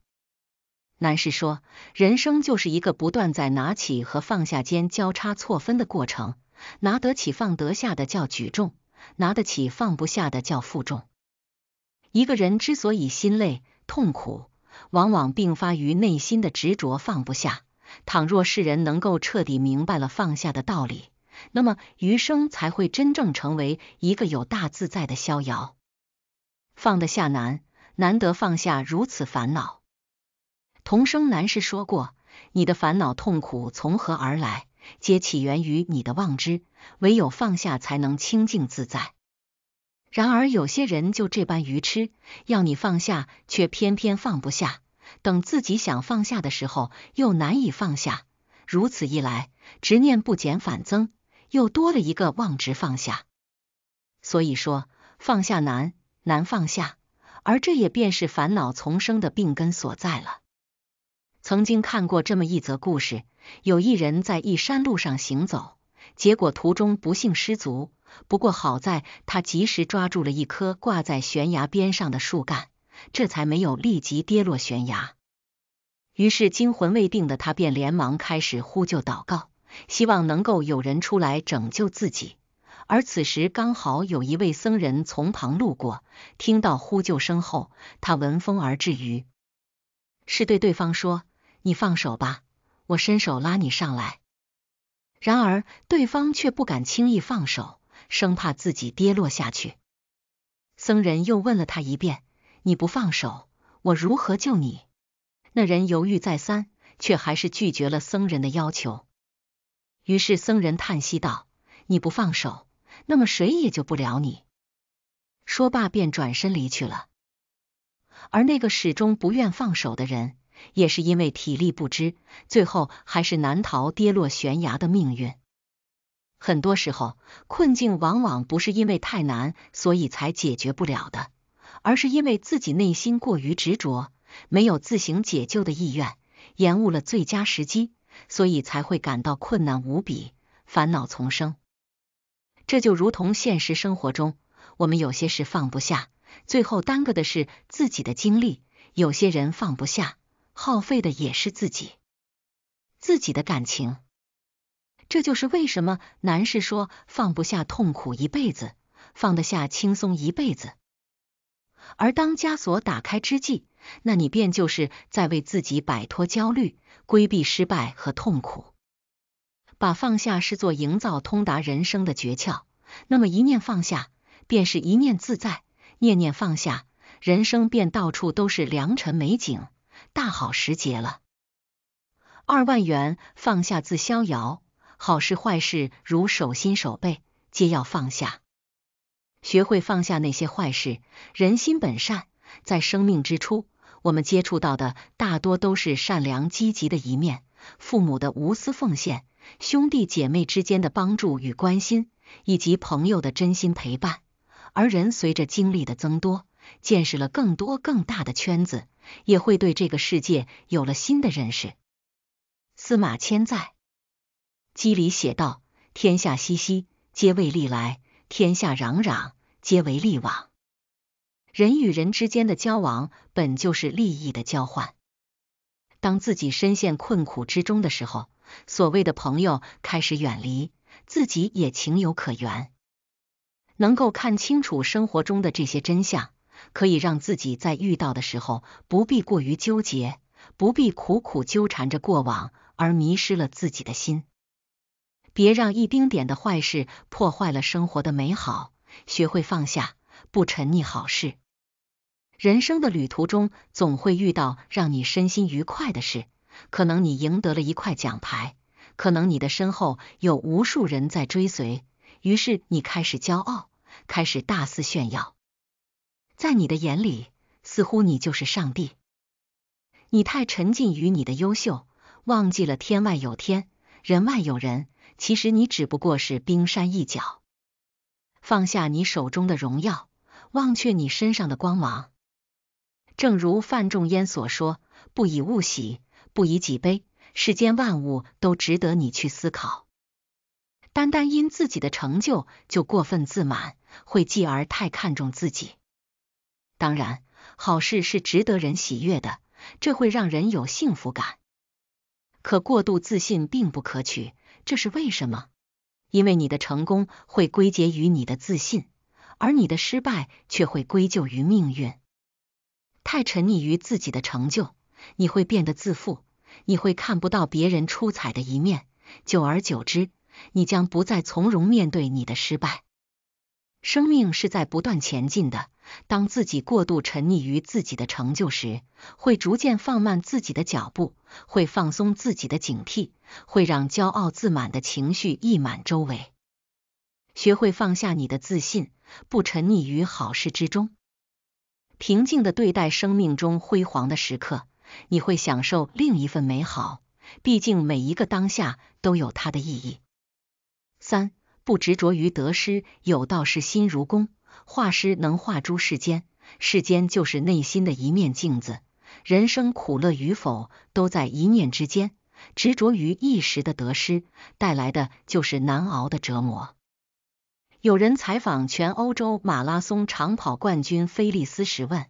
男士说，人生就是一个不断在拿起和放下间交叉错分的过程。拿得起放得下的叫举重，拿得起放不下的叫负重。一个人之所以心累、痛苦，往往并发于内心的执着放不下。倘若世人能够彻底明白了放下的道理，那么余生才会真正成为一个有大自在的逍遥。放得下难，难得放下如此烦恼。童生男士说过，你的烦恼痛苦从何而来，皆起源于你的妄执，唯有放下才能清净自在。然而有些人就这般愚痴，要你放下，却偏偏放不下；等自己想放下的时候，又难以放下。如此一来，执念不减反增，又多了一个妄执放下。所以说，放下难，难放下，而这也便是烦恼丛生的病根所在了。曾经看过这么一则故事，有一人在一山路上行走，结果途中不幸失足。不过好在他及时抓住了一棵挂在悬崖边上的树干，这才没有立即跌落悬崖。于是惊魂未定的他便连忙开始呼救祷告，希望能够有人出来拯救自己。而此时刚好有一位僧人从旁路过，听到呼救声后，他闻风而至，于是对对方说：“你放手吧，我伸手拉你上来。”然而对方却不敢轻易放手。生怕自己跌落下去，僧人又问了他一遍：“你不放手，我如何救你？”那人犹豫再三，却还是拒绝了僧人的要求。于是僧人叹息道：“你不放手，那么谁也救不了你。”说罢便转身离去了。而那个始终不愿放手的人，也是因为体力不支，最后还是难逃跌落悬崖的命运。很多时候，困境往往不是因为太难，所以才解决不了的，而是因为自己内心过于执着，没有自行解救的意愿，延误了最佳时机，所以才会感到困难无比，烦恼丛生。这就如同现实生活中，我们有些事放不下，最后耽搁的是自己的精力；有些人放不下，耗费的也是自己自己的感情。这就是为什么男士说放不下痛苦一辈子，放得下轻松一辈子。而当枷锁打开之际，那你便就是在为自己摆脱焦虑、规避失败和痛苦，把放下视作营造通达人生的诀窍。那么一念放下，便是一念自在；念念放下，人生便到处都是良辰美景、大好时节了。二万元放下自逍遥。好事坏事如手心手背，皆要放下。学会放下那些坏事。人心本善，在生命之初，我们接触到的大多都是善良积极的一面。父母的无私奉献，兄弟姐妹之间的帮助与关心，以及朋友的真心陪伴。而人随着经历的增多，见识了更多更大的圈子，也会对这个世界有了新的认识。司马迁在。《机》里写道：“天下熙熙，皆为利来；天下攘攘，皆为利往。”人与人之间的交往，本就是利益的交换。当自己深陷困苦之中的时候，所谓的朋友开始远离自己，也情有可原。能够看清楚生活中的这些真相，可以让自己在遇到的时候不必过于纠结，不必苦苦纠缠着过往，而迷失了自己的心。别让一丁点的坏事破坏了生活的美好，学会放下，不沉溺好事。人生的旅途中，总会遇到让你身心愉快的事。可能你赢得了一块奖牌，可能你的身后有无数人在追随，于是你开始骄傲，开始大肆炫耀。在你的眼里，似乎你就是上帝。你太沉浸于你的优秀，忘记了天外有天，人外有人。其实你只不过是冰山一角，放下你手中的荣耀，忘却你身上的光芒。正如范仲淹所说：“不以物喜，不以己悲。”世间万物都值得你去思考。单单因自己的成就就过分自满，会继而太看重自己。当然，好事是值得人喜悦的，这会让人有幸福感。可过度自信并不可取。这是为什么？因为你的成功会归结于你的自信，而你的失败却会归咎于命运。太沉溺于自己的成就，你会变得自负，你会看不到别人出彩的一面。久而久之，你将不再从容面对你的失败。生命是在不断前进的。当自己过度沉溺于自己的成就时，会逐渐放慢自己的脚步，会放松自己的警惕，会让骄傲自满的情绪溢满周围。学会放下你的自信，不沉溺于好事之中，平静的对待生命中辉煌的时刻，你会享受另一份美好。毕竟每一个当下都有它的意义。三。不执着于得失，有道是心如弓，画师能画出世间，世间就是内心的一面镜子。人生苦乐与否，都在一念之间。执着于一时的得失，带来的就是难熬的折磨。有人采访全欧洲马拉松长跑冠军菲利斯时问：“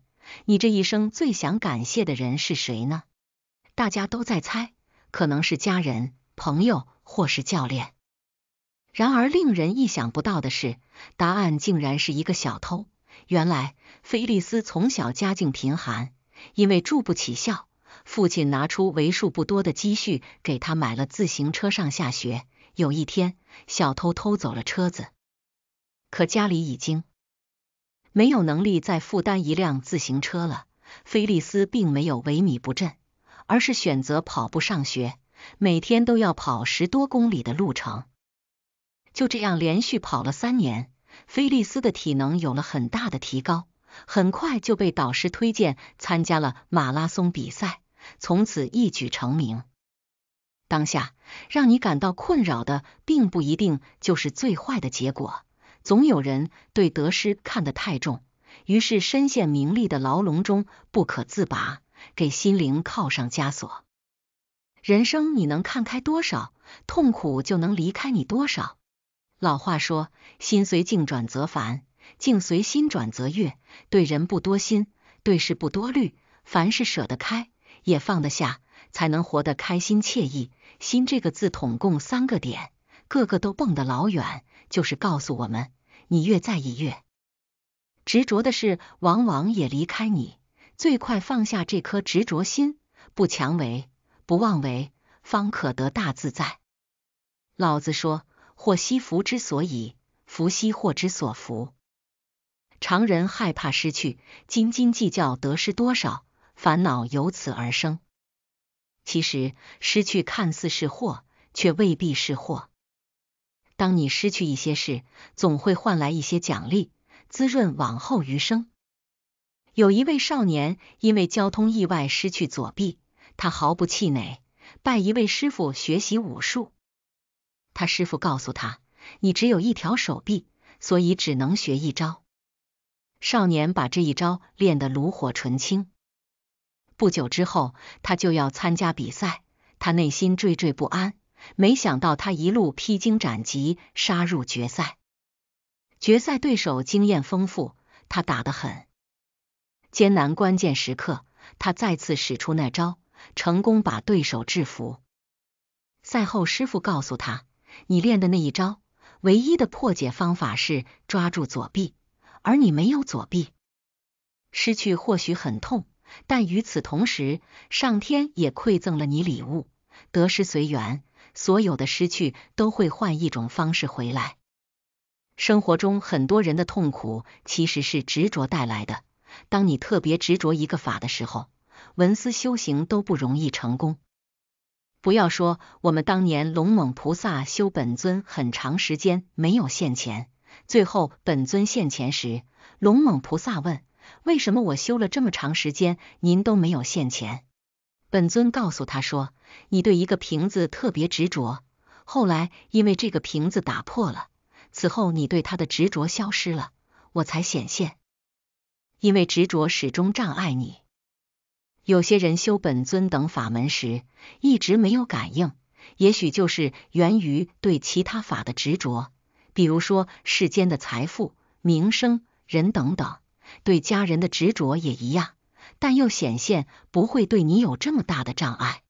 你这一生最想感谢的人是谁呢？”大家都在猜，可能是家人、朋友或是教练。然而，令人意想不到的是，答案竟然是一个小偷。原来，菲利斯从小家境贫寒，因为住不起校，父亲拿出为数不多的积蓄给他买了自行车上下学。有一天，小偷偷走了车子，可家里已经没有能力再负担一辆自行车了。菲利斯并没有萎靡不振，而是选择跑步上学，每天都要跑十多公里的路程。就这样连续跑了三年，菲利斯的体能有了很大的提高，很快就被导师推荐参加了马拉松比赛，从此一举成名。当下让你感到困扰的，并不一定就是最坏的结果。总有人对得失看得太重，于是深陷名利的牢笼中不可自拔，给心灵套上枷锁。人生你能看开多少，痛苦就能离开你多少。老话说，心随境转则烦，境随心转则悦。对人不多心，对事不多虑。凡事舍得开，也放得下，才能活得开心惬意。心这个字，统共三个点，个个都蹦得老远，就是告诉我们，你越在意越执着的事，往往也离开你。最快放下这颗执着心，不强为，不妄为，方可得大自在。老子说。祸兮福之所以，福兮祸之所伏。常人害怕失去，斤斤计较得失多少，烦恼由此而生。其实，失去看似是祸，却未必是祸。当你失去一些事，总会换来一些奖励，滋润往后余生。有一位少年因为交通意外失去左臂，他毫不气馁，拜一位师傅学习武术。他师傅告诉他：“你只有一条手臂，所以只能学一招。”少年把这一招练得炉火纯青。不久之后，他就要参加比赛，他内心惴惴不安。没想到他一路披荆斩棘，杀入决赛。决赛对手经验丰富，他打得很艰难。关键时刻，他再次使出那招，成功把对手制服。赛后，师傅告诉他。你练的那一招，唯一的破解方法是抓住左臂，而你没有左臂。失去或许很痛，但与此同时，上天也馈赠了你礼物。得失随缘，所有的失去都会换一种方式回来。生活中很多人的痛苦其实是执着带来的。当你特别执着一个法的时候，文思修行都不容易成功。不要说我们当年龙猛菩萨修本尊很长时间没有现钱，最后本尊现钱时，龙猛菩萨问为什么我修了这么长时间您都没有现钱？本尊告诉他说你对一个瓶子特别执着，后来因为这个瓶子打破了，此后你对它的执着消失了，我才显现，因为执着始终障碍你。有些人修本尊等法门时一直没有感应，也许就是源于对其他法的执着，比如说世间的财富、名声、人等等，对家人的执着也一样，但又显现不会对你有这么大的障碍。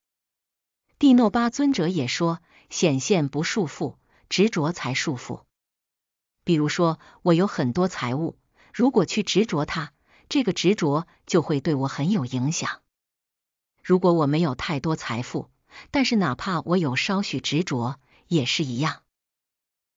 蒂诺巴尊者也说，显现不束缚，执着才束缚。比如说，我有很多财物，如果去执着它，这个执着就会对我很有影响。如果我没有太多财富，但是哪怕我有稍许执着，也是一样。